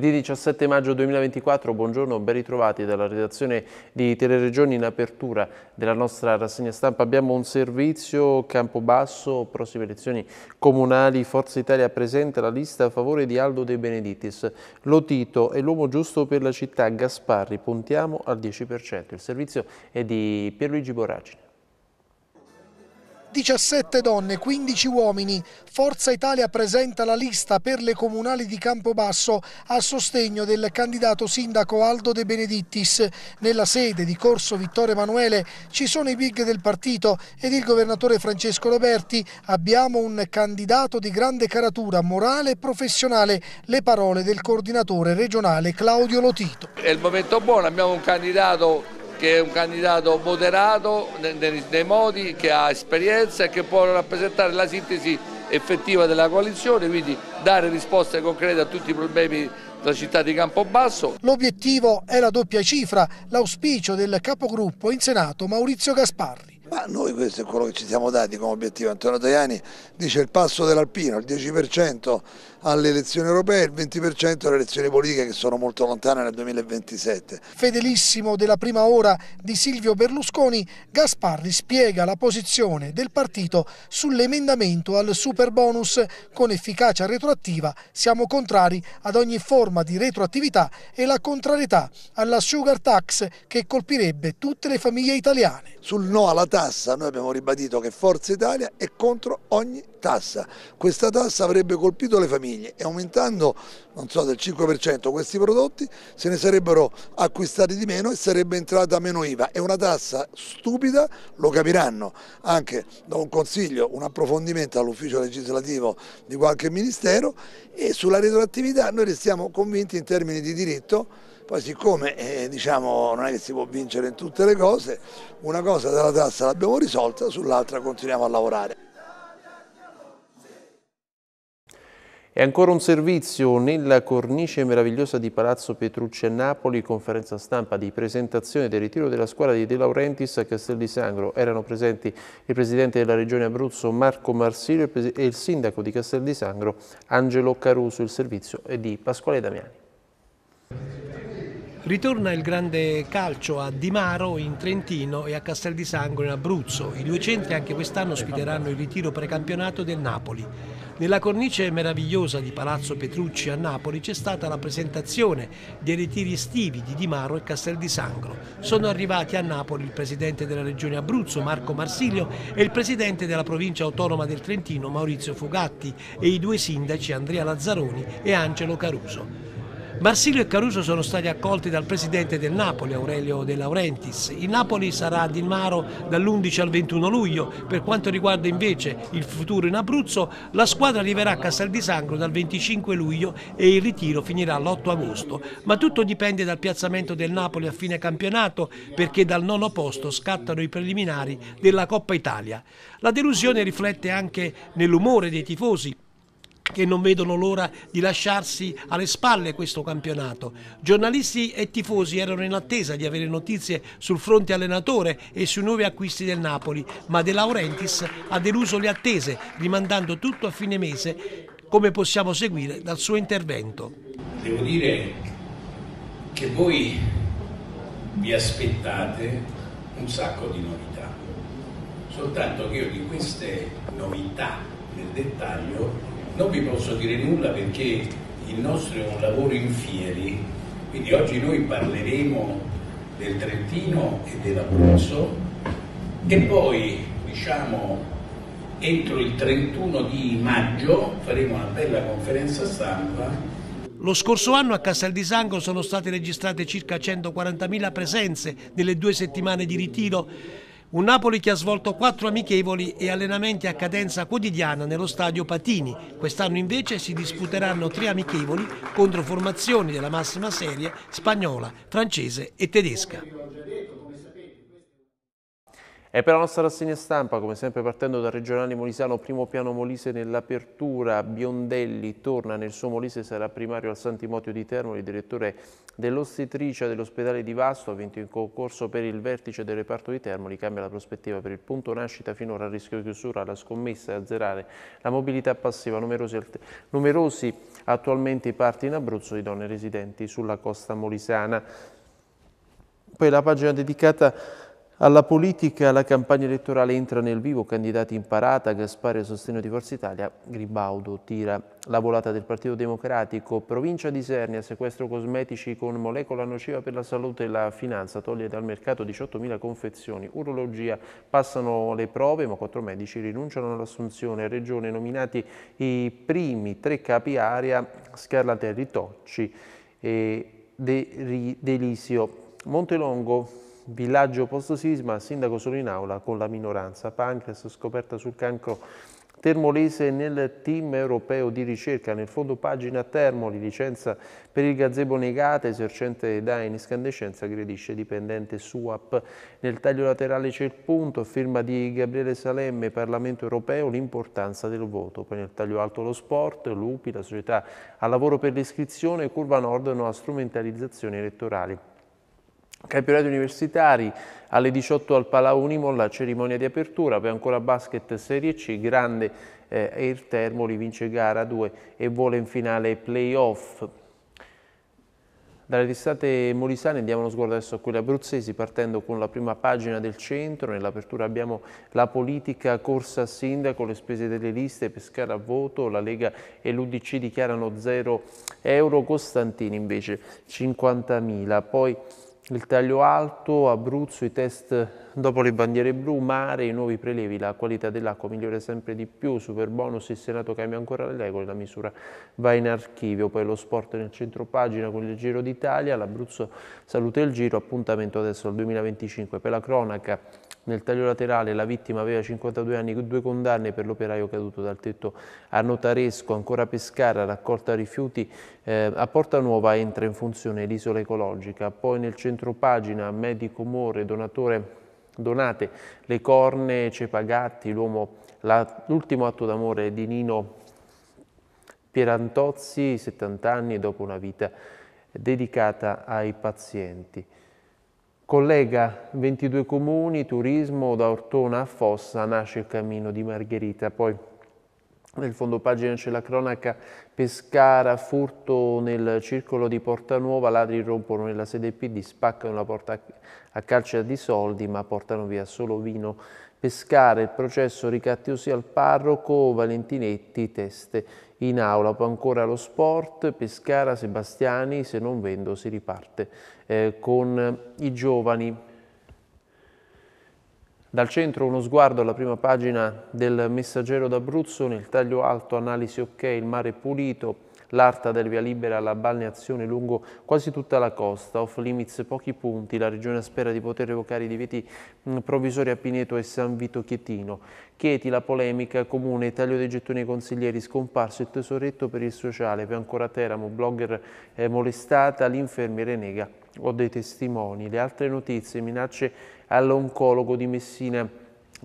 Venerdì 17 maggio 2024, buongiorno, ben ritrovati dalla redazione di Teleregioni in apertura della nostra rassegna stampa. Abbiamo un servizio Campobasso, prossime elezioni comunali, Forza Italia presenta la lista a favore di Aldo De Beneditis. Lotito è l'uomo giusto per la città, Gasparri, puntiamo al 10%. Il servizio è di Pierluigi Boracini. 17 donne, 15 uomini. Forza Italia presenta la lista per le comunali di Campobasso a sostegno del candidato sindaco Aldo De Benedittis. Nella sede di Corso Vittorio Emanuele ci sono i big del partito ed il governatore Francesco Roberti. Abbiamo un candidato di grande caratura morale e professionale. Le parole del coordinatore regionale Claudio Lotito. È il momento buono, abbiamo un candidato che è un candidato moderato nei, nei modi, che ha esperienza e che può rappresentare la sintesi effettiva della coalizione, quindi dare risposte concrete a tutti i problemi della città di Campobasso. L'obiettivo è la doppia cifra, l'auspicio del capogruppo in Senato Maurizio Gasparri. Ma noi questo è quello che ci siamo dati come obiettivo. Antonio Tajani dice il passo dell'Alpino, il 10% alle elezioni europee e il 20% alle elezioni politiche che sono molto lontane nel 2027. Fedelissimo della prima ora di Silvio Berlusconi, Gasparri spiega la posizione del partito sull'emendamento al super bonus con efficacia retroattiva. Siamo contrari ad ogni forma di retroattività e la contrarietà alla sugar tax che colpirebbe tutte le famiglie italiane. Sul no alla tassa noi abbiamo ribadito che Forza Italia è contro ogni tassa. Questa tassa avrebbe colpito le famiglie e aumentando so, del 5% questi prodotti se ne sarebbero acquistati di meno e sarebbe entrata meno IVA. È una tassa stupida, lo capiranno. Anche da un consiglio, un approfondimento all'ufficio legislativo di qualche ministero e sulla retroattività noi restiamo convinti in termini di diritto poi siccome eh, diciamo, non è che si può vincere in tutte le cose, una cosa della tassa l'abbiamo risolta, sull'altra continuiamo a lavorare. E ancora un servizio nella cornice meravigliosa di Palazzo Petrucci a Napoli, conferenza stampa di presentazione del ritiro della squadra di De Laurentiis a Castel di Sangro. Erano presenti il presidente della regione Abruzzo Marco Marsilio e il sindaco di Castel di Sangro Angelo Caruso. Il servizio è di Pasquale Damiani. Ritorna il grande calcio a Di Maro in Trentino e a Castel di Sangro in Abruzzo. I due centri anche quest'anno ospiteranno il ritiro precampionato del Napoli. Nella cornice meravigliosa di Palazzo Petrucci a Napoli c'è stata la presentazione dei ritiri estivi di Di Maro e Castel di Sangro. Sono arrivati a Napoli il presidente della regione Abruzzo Marco Marsiglio e il presidente della provincia autonoma del Trentino Maurizio Fogatti e i due sindaci Andrea Lazzaroni e Angelo Caruso. Marsilio e Caruso sono stati accolti dal presidente del Napoli, Aurelio De Laurentiis. Il Napoli sarà a Di Maro dall'11 al 21 luglio. Per quanto riguarda invece il futuro in Abruzzo, la squadra arriverà a Castel di Sangro dal 25 luglio e il ritiro finirà l'8 agosto. Ma tutto dipende dal piazzamento del Napoli a fine campionato perché dal nono posto scattano i preliminari della Coppa Italia. La delusione riflette anche nell'umore dei tifosi che non vedono l'ora di lasciarsi alle spalle questo campionato. Giornalisti e tifosi erano in attesa di avere notizie sul fronte allenatore e sui nuovi acquisti del Napoli, ma De Laurentiis ha deluso le attese, rimandando tutto a fine mese, come possiamo seguire dal suo intervento. Devo dire che voi vi aspettate un sacco di novità, soltanto che io di queste novità nel dettaglio non vi posso dire nulla perché il nostro è un lavoro in fieri, quindi oggi noi parleremo del Trentino e dell'Abruzzo e poi diciamo entro il 31 di maggio faremo una bella conferenza stampa lo scorso anno a Castel di Sango sono state registrate circa 140.000 presenze nelle due settimane di ritiro un Napoli che ha svolto quattro amichevoli e allenamenti a cadenza quotidiana nello stadio Patini. Quest'anno invece si disputeranno tre amichevoli contro formazioni della massima serie spagnola, francese e tedesca. E per la nostra rassegna stampa, come sempre partendo dal regionale molisano, primo piano Molise nell'apertura, Biondelli torna nel suo Molise, sarà primario al Santimotio di Termoli, direttore dell'ostetricia dell'ospedale di Vasto, ha vinto in concorso per il vertice del reparto di Termoli, cambia la prospettiva per il punto nascita finora a rischio di chiusura, la scommessa è azzerare la mobilità passiva, numerosi, numerosi attualmente i parti in Abruzzo di donne residenti sulla costa molisana. Poi la pagina dedicata alla politica, la campagna elettorale entra nel vivo, candidati in parata, Gaspari a sostegno di Forza Italia, Gribaudo tira la volata del Partito Democratico, provincia di Sernia, sequestro cosmetici con molecola nociva per la salute e la finanza, toglie dal mercato 18.000 confezioni, urologia, passano le prove ma quattro medici rinunciano all'assunzione, regione nominati i primi tre capi area, Scarlatelli, Tocci e De Delisio. Montelongo villaggio post sisma, sindaco solo in aula con la minoranza. Pancras scoperta sul cancro Termolese nel team europeo di ricerca, nel fondo pagina Termoli, licenza per il gazebo negata, esercente da in escandescenza, aggredisce dipendente SUAP. Nel taglio laterale c'è il punto, firma di Gabriele Salemme, Parlamento europeo, l'importanza del voto. Poi nel taglio alto lo sport, l'UPI, la società al lavoro per l'iscrizione, Curva Nord, no a strumentalizzazioni elettorali. Campionati universitari alle 18 al Pala Unimol, la cerimonia di apertura, poi ancora basket Serie C, grande eh, Air Termoli vince gara 2 e vuole in finale playoff. Dalle testate molisane andiamo uno sguardo adesso a quelle abruzzesi, partendo con la prima pagina del centro. Nell'apertura abbiamo la politica corsa a sindaco, le spese delle liste, pescare a voto, la Lega e l'Udc dichiarano 0 euro, Costantini invece 50.000. Poi il taglio alto, Abruzzo, i test dopo le bandiere blu, mare, i nuovi prelevi, la qualità dell'acqua migliora sempre di più, super bonus, il Senato cambia ancora le regole, la misura va in archivio, poi lo sport nel centro pagina con il Giro d'Italia, l'Abruzzo saluta il Giro, appuntamento adesso al 2025 per la cronaca nel taglio laterale la vittima aveva 52 anni, due condanne per l'operaio caduto dal tetto a Notaresco, ancora a Pescara, raccolta rifiuti. Eh, a Porta Nuova entra in funzione l'isola ecologica. Poi nel centro pagina, medico more, donatore donate le corne, Cepagatti, l'ultimo atto d'amore di Nino Pierantozzi, 70 anni, dopo una vita dedicata ai pazienti. Collega 22 comuni, turismo, da Ortona a Fossa nasce il cammino di Margherita, poi nel fondo pagina c'è la cronaca Pescara, furto nel circolo di Porta Nuova, ladri rompono nella sede PD, spaccano la porta a calcia di soldi ma portano via solo vino pescare il processo ricattiosi al parroco Valentinetti teste in aula, poi ancora lo sport, Pescara Sebastiani, se non vendo si riparte eh, con i giovani. Dal centro uno sguardo alla prima pagina del Messaggero d'Abruzzo, nel taglio alto analisi ok, il mare pulito, l'Arta del via libera alla balneazione lungo quasi tutta la costa, off limits pochi punti, la Regione spera di poter evocare i divieti provvisori a Pineto e San Vito Chietino. Chieti la polemica, comune, taglio dei gettoni ai consiglieri, scomparso il tesoretto per il sociale, più ancora Teramo, blogger eh, molestata, l'infermiere nega. Ho dei testimoni. Le altre notizie, minacce all'oncologo di Messina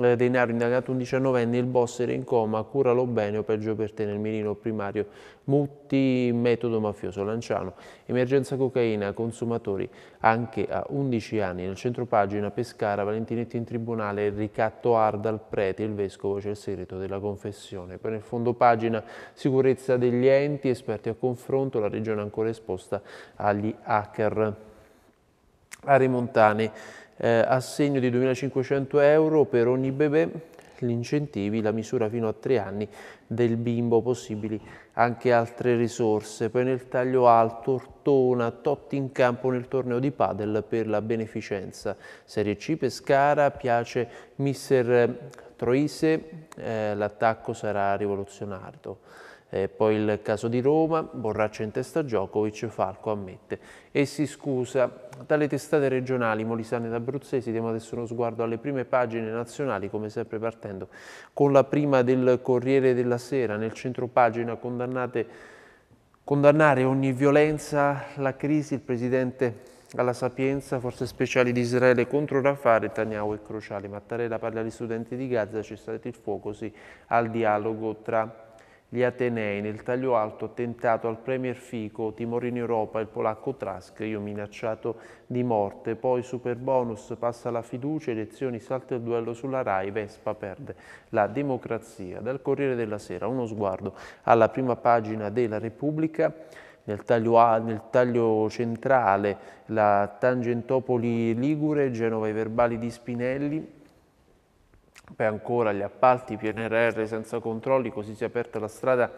eh, Denaro indagato un diciannovenne, il boss era in coma, curalo bene o peggio per te nel mirino primario, Mutti, metodo mafioso, Lanciano, emergenza cocaina, consumatori anche a 11 anni, nel centro pagina Pescara, Valentinetti in tribunale, ricatto Arda al prete, il vescovo c'è il segreto della confessione, poi nel fondo pagina sicurezza degli enti, esperti a confronto, la regione ancora esposta agli hacker. Aremontane eh, assegno di 2.500 euro per ogni bebè, gli incentivi, la misura fino a tre anni del bimbo, possibili anche altre risorse. Poi nel taglio alto, Ortona, Totti in campo nel torneo di padel per la beneficenza. Serie C, Pescara, piace mister Troise, eh, l'attacco sarà rivoluzionario. Eh, poi il caso di Roma, Borraccia in testa Giocovic, Falco ammette e si scusa. Dalle testate regionali molisane ed abruzzesi diamo adesso uno sguardo alle prime pagine nazionali, come sempre partendo con la prima del Corriere della Sera, nel centro pagina condannare ogni violenza, la crisi, il presidente alla Sapienza, forze speciali di Israele contro Rafah, Netanyahu e Crociali. Mattarella parla agli studenti di Gaza, cessate il fuoco, sì, al dialogo tra gli Atenei nel taglio alto attentato al Premier Fico, timore in Europa il polacco Trask, io minacciato di morte, poi super bonus passa la fiducia, elezioni salta il duello sulla RAI, Vespa perde la democrazia. Dal Corriere della Sera uno sguardo alla prima pagina della Repubblica. Nel taglio, a, nel taglio, centrale la Tangentopoli Ligure, Genova i verbali di Spinelli, poi ancora gli appalti PNRR senza controlli, così si è aperta la strada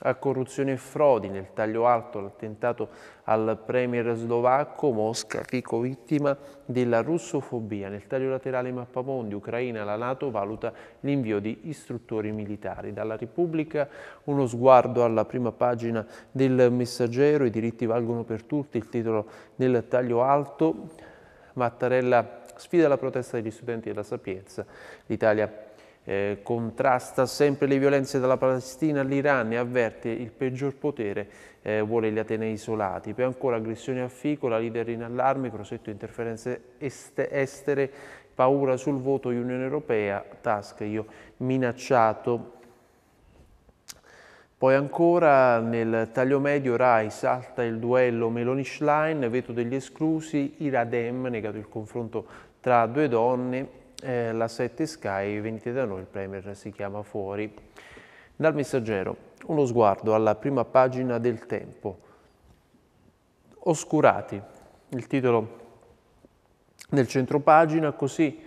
a corruzione e frodi nel taglio alto l'attentato al premier slovacco Mosca, ricco vittima della russofobia. Nel taglio laterale Mappamondi, Ucraina, la Nato valuta l'invio di istruttori militari. Dalla Repubblica uno sguardo alla prima pagina del messaggero, i diritti valgono per tutti, il titolo del taglio alto. Mattarella sfida la protesta degli studenti della Sapienza. L'Italia eh, contrasta sempre le violenze dalla Palestina all'Iran e avverte il peggior potere eh, vuole gli Atenei isolati. Poi ancora aggressioni a Fico, la leader in allarme, prosetto interferenze est estere, paura sul voto Unione Europea, Task io minacciato poi ancora nel taglio medio Rai salta il duello Meloni-Schlein, veto degli esclusi, Iradem, negato il confronto tra due donne, eh, la 7 Sky, venite da noi, il Premier si chiama fuori. Dal messaggero, uno sguardo alla prima pagina del tempo. Oscurati, il titolo del pagina, così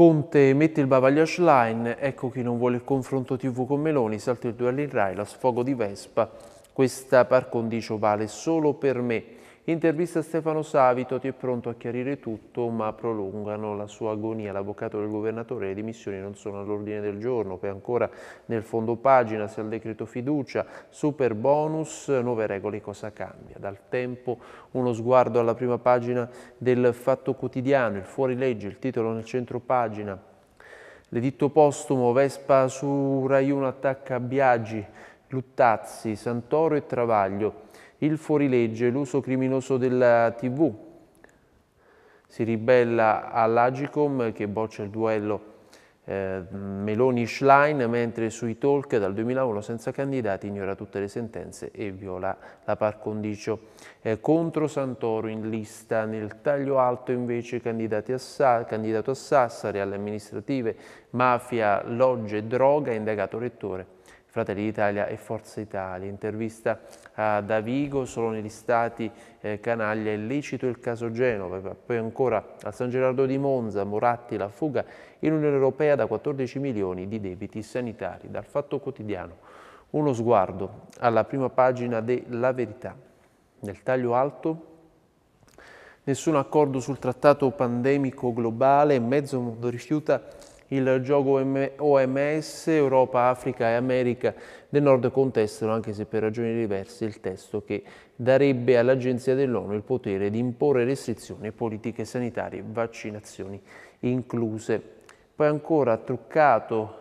Conte mette il bavaglio Bavagliage Line, ecco chi non vuole il confronto TV con Meloni, salto il duello in Rai, la sfogo di Vespa, questa par condicio vale solo per me. Intervista Stefano Savito, ti è pronto a chiarire tutto ma prolungano la sua agonia. L'avvocato del governatore le dimissioni non sono all'ordine del giorno, poi ancora nel fondo pagina se al decreto fiducia, super bonus, nuove regole cosa cambia? Dal tempo uno sguardo alla prima pagina del Fatto Quotidiano, il fuorilegge, il titolo nel centro pagina, l'editto postumo, Vespa su Rai 1 attacca Biagi, Luttazzi, Santoro e Travaglio il fuorilegge, l'uso criminoso della TV. Si ribella all'Agicom che boccia il duello eh, Meloni-Schlein, mentre sui talk dal 2001 senza candidati ignora tutte le sentenze e viola la par condicio. Eh, contro Santoro in lista, nel taglio alto invece a Sa candidato a Sassari, alle amministrative, mafia, logge, droga, indagato rettore Fratelli d'Italia e Forza Italia. Intervista a Davigo, solo negli stati eh, canaglia illecito il caso Genova, poi ancora a San Gerardo di Monza, Moratti, la fuga in Unione Europea da 14 milioni di debiti sanitari. Dal Fatto Quotidiano, uno sguardo alla prima pagina della Verità. Nel taglio alto nessun accordo sul trattato pandemico globale, mezzo mondo rifiuta il gioco OMS Europa, Africa e America del Nord contestano, anche se per ragioni diverse, il testo che darebbe all'Agenzia dell'ONU il potere di imporre restrizioni politiche sanitarie, vaccinazioni incluse. Poi ancora truccato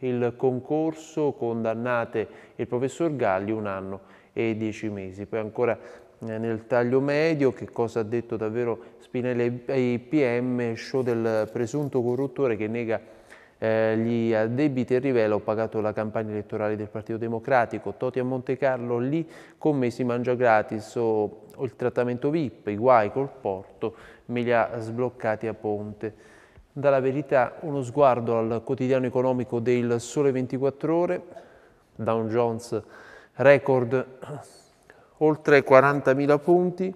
il concorso, condannate il professor Galli un anno e dieci mesi. Poi ancora eh, nel taglio medio, che cosa ha detto davvero Spinelli ai PM, show del presunto corruttore che nega eh, gli addebiti e rivela ho pagato la campagna elettorale del Partito Democratico, Toti a Monte Carlo, lì me si mangia gratis, ho, ho il trattamento VIP, i guai col porto, me li ha sbloccati a Ponte. Dalla verità uno sguardo al quotidiano economico del Sole 24 Ore, Down Jones record oltre 40.000 punti.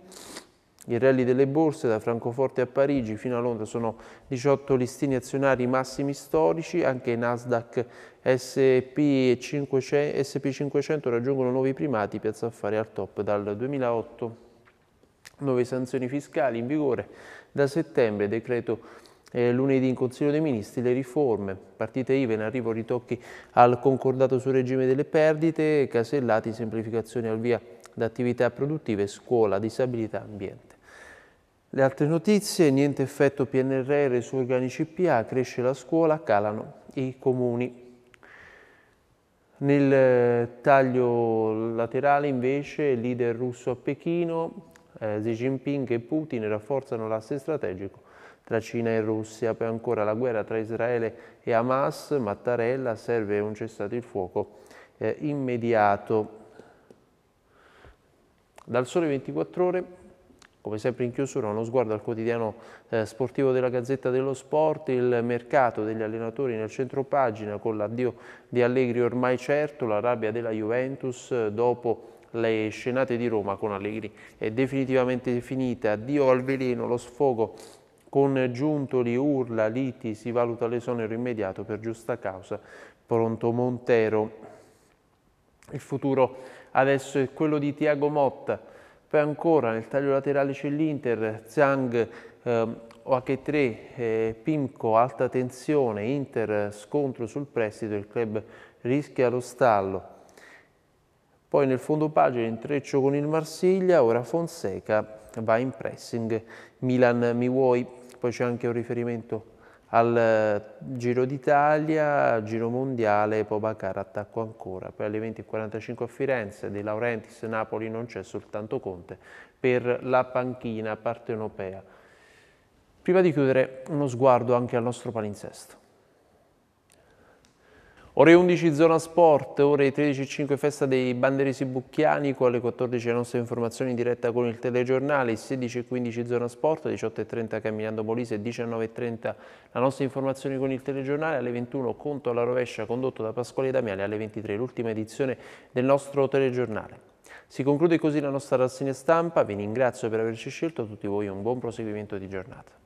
I rally delle borse da Francoforte a Parigi fino a Londra sono 18 listini azionari massimi storici, anche Nasdaq SP500, sp raggiungono nuovi primati, piazza affari al top dal 2008. Nuove sanzioni fiscali in vigore da settembre, decreto eh, lunedì in Consiglio dei Ministri le riforme, partite IVA in arrivo ritocchi al concordato sul regime delle perdite, casellati, semplificazioni al via da attività produttive, scuola, disabilità, ambiente. Le altre notizie, niente effetto PNRR su organici PA, cresce la scuola, calano i comuni. Nel eh, taglio laterale invece il leader russo a Pechino, eh, Xi Jinping e Putin rafforzano l'asse strategico tra Cina e Russia. Poi ancora la guerra tra Israele e Hamas, Mattarella, serve un cessate il fuoco eh, immediato. Dal Sole 24 Ore, come sempre in chiusura, uno sguardo al quotidiano eh, sportivo della Gazzetta dello Sport, il mercato degli allenatori nel centro pagina con l'addio di Allegri ormai certo, la rabbia della Juventus eh, dopo le scenate di Roma con Allegri è definitivamente finita, addio al veleno, lo sfogo con Giuntoli, urla, liti, si valuta l'esonero immediato per giusta causa, pronto Montero. Il futuro adesso è quello di Tiago Motta, poi ancora nel taglio laterale c'è l'Inter, Zhang, ehm, eh, OH3, eh, Pimco, alta tensione, Inter, scontro sul prestito, il club rischia lo stallo. Poi nel fondo pagina intreccio con il Marsiglia, ora Fonseca va in pressing, Milan mi vuoi, poi c'è anche un riferimento al eh, Giro d'Italia, Giro Mondiale, Pobacar attacco ancora, poi alle 20.45 a Firenze, De Laurentiis, Napoli non c'è soltanto Conte, per la panchina partenopea. Prima di chiudere uno sguardo anche al nostro palinsesto. Ore 11 zona sport, ore 13.05 festa dei banderisi bucchiani, con alle 14 le nostre informazioni in diretta con il telegiornale, 16.15 zona sport, 18.30 camminando Molise, 19.30 la nostra informazione con il telegiornale, alle 21 conto alla rovescia condotto da Pasquale Damiani, alle 23 l'ultima edizione del nostro telegiornale. Si conclude così la nostra rassegna stampa, vi ringrazio per averci scelto, a tutti voi un buon proseguimento di giornata.